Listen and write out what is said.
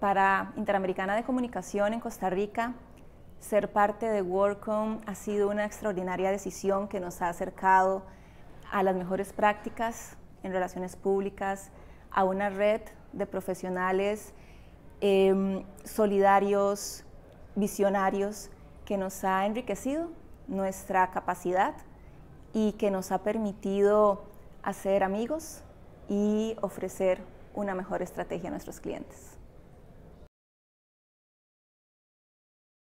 Para Interamericana de Comunicación en Costa Rica, ser parte de WorkCom ha sido una extraordinaria decisión que nos ha acercado a las mejores prácticas en relaciones públicas, a una red de profesionales em, solidarios, visionarios, que nos ha enriquecido nuestra capacidad y que nos ha permitido hacer amigos y ofrecer una mejor estrategia a nuestros clientes.